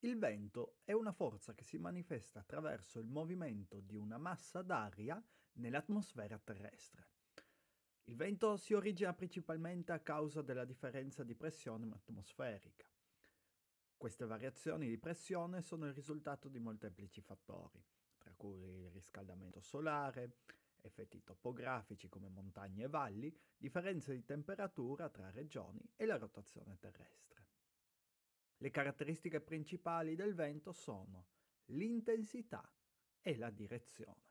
Il vento è una forza che si manifesta attraverso il movimento di una massa d'aria nell'atmosfera terrestre. Il vento si origina principalmente a causa della differenza di pressione atmosferica. Queste variazioni di pressione sono il risultato di molteplici fattori, tra cui il riscaldamento solare, effetti topografici come montagne e valli, differenze di temperatura tra regioni e la rotazione terrestre. Le caratteristiche principali del vento sono l'intensità e la direzione.